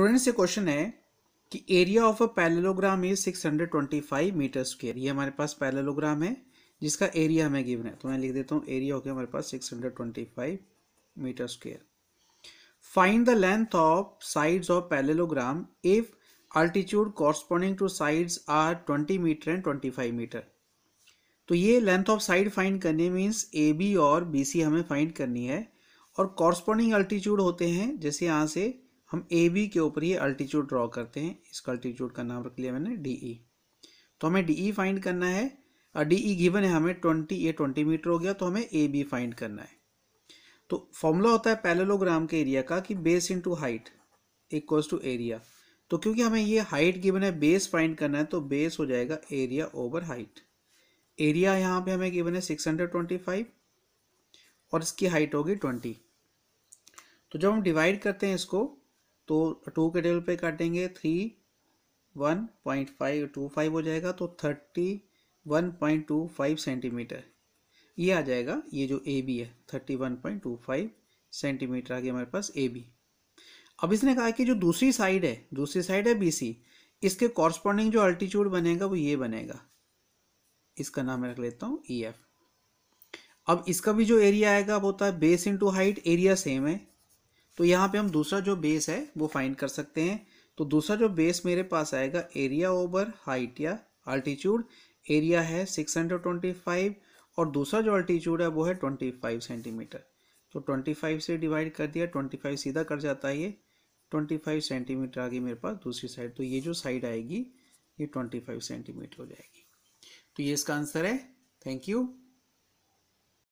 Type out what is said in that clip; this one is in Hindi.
स्टूडेंट्स ये क्वेश्चन है कि area of a parallelogram is 625 metre square ये हमारे पास पैलेलोग्राम है जिसका एरिया हमें गिवन है तो मैं लिख देता हूँ एरिया हो गया हमारे पास 625 metre square find the length of sides of parallelogram if altitude corresponding to sides are 20 meter and 25 metre तो ये लेंथ ऑफ साइड फाइंड करने मीन्स ए बी और बी सी हमें फाइंड करनी है और कॉरस्पॉन्डिंग अल्टीट्यूड होते हैं जैसे यहाँ से हम ए बी के ऊपर ये अल्टीट्यूड ड्रॉ करते हैं इसका अल्टीट्यूड का नाम रख लिया मैंने डी ई e। तो हमें डी ई फाइंड करना है और डी ई गिवन है हमें ट्वेंटी ये ट्वेंटी मीटर हो गया तो हमें ए बी फाइंड करना है तो फॉर्मूला होता है पैरेलोग्राम के एरिया का कि base into height equals to area तो क्योंकि हमें ये हाइट गिवन है बेस फाइंड करना है तो बेस हो जाएगा एरिया ओवर हाइट एरिया यहाँ पे हमें गिवन है सिक्स हंड्रेड ट्वेंटी फाइव और इसकी हाइट होगी ट्वेंटी तो जब हम डिवाइड करते हैं इसको तो टू के टेबल पे काटेंगे three one point five two five हो जाएगा तो thirty one point two five centimetre ये आ जाएगा ये जो ए बी है thirty one point two five centimetre आ गया हमारे पास ए बी अब इसने कहा कि जो दूसरी साइड है दूसरी साइड है बी सी इसके कॉरस्पॉन्डिंग जो अल्टीट्यूड बनेगा वो ये बनेगा इसका नाम रख लेता हूँ ई e एफ अब इसका भी जो एरिया आएगा वो होता तो है base into height area same है तो यहाँ पे हम दूसरा जो बेस है वो फाइंड कर सकते हैं तो दूसरा जो बेस मेरे पास आएगा एरिया ओवर हाइट या अल्टीट्यूड एरिया है 625 और दूसरा जो अल्टीट्यूड है वो है 25 सेंटीमीटर तो 25 से डिवाइड कर दिया 25 सीधा कर जाता है ये 25 सेंटीमीटर आ गई मेरे पास दूसरी साइड तो ये जो साइड आएगी ये 25 सेंटीमीटर हो जाएगी तो ये इसका आंसर है थैंक यू